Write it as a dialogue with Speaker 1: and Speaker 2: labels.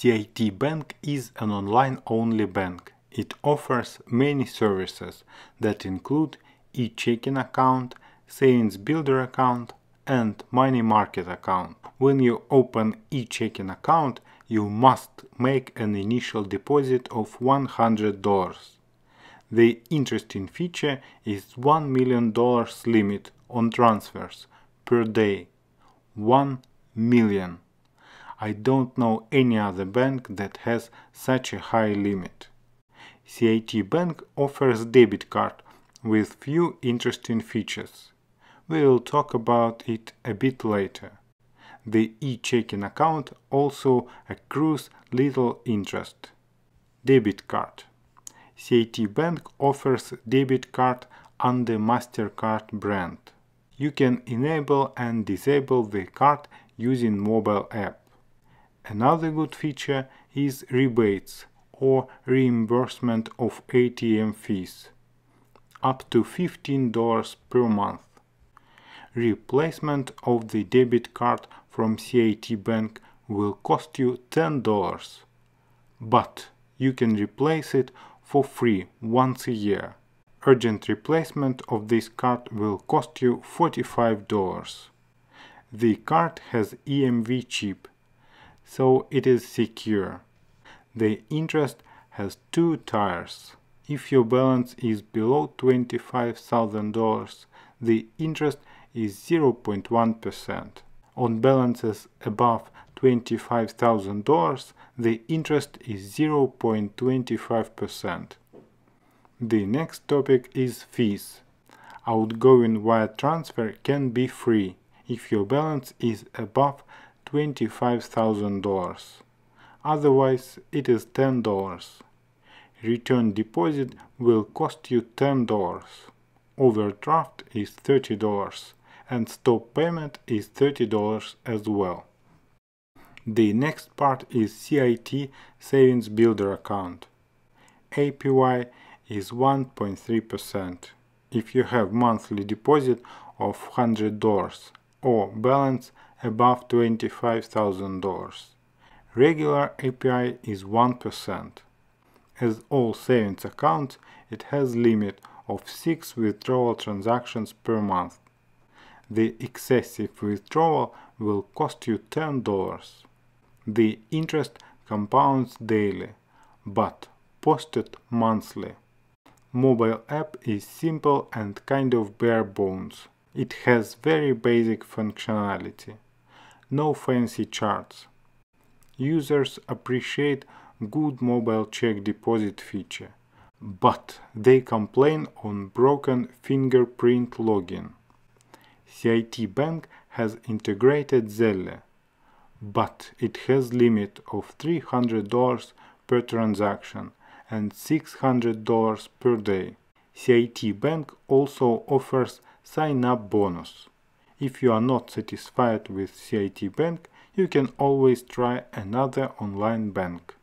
Speaker 1: CIT Bank is an online-only bank. It offers many services that include e-checking account, savings builder account and money market account. When you open e-checking account, you must make an initial deposit of $100. The interesting feature is $1 million limit on transfers per day. 1 million. I don't know any other bank that has such a high limit. CIT Bank offers debit card with few interesting features. We will talk about it a bit later. The e-checking account also accrues little interest. Debit card. CIT Bank offers debit card under MasterCard brand. You can enable and disable the card using mobile app. Another good feature is rebates or reimbursement of ATM fees, up to $15 per month. Replacement of the debit card from CIT Bank will cost you $10, but you can replace it for free once a year. Urgent replacement of this card will cost you $45. The card has EMV chip so it is secure. The interest has two tiers. If your balance is below $25,000, the interest is 0.1%. On balances above $25,000, the interest is 0.25%. The next topic is fees. Outgoing wire transfer can be free if your balance is above $25,000. Otherwise, it is $10. Return deposit will cost you $10. Overdraft is $30 and stop payment is $30 as well. The next part is CIT Savings Builder account. APY is 1.3%. If you have monthly deposit of $100 or balance above $25,000. Regular API is 1%. As all savings accounts, it has limit of 6 withdrawal transactions per month. The excessive withdrawal will cost you $10. The interest compounds daily, but posted monthly. Mobile app is simple and kind of bare bones. It has very basic functionality, no fancy charts. Users appreciate good mobile check deposit feature, but they complain on broken fingerprint login. CIT Bank has integrated Zelle, but it has limit of $300 per transaction and $600 per day. CIT Bank also offers sign up bonus. If you are not satisfied with CIT bank, you can always try another online bank.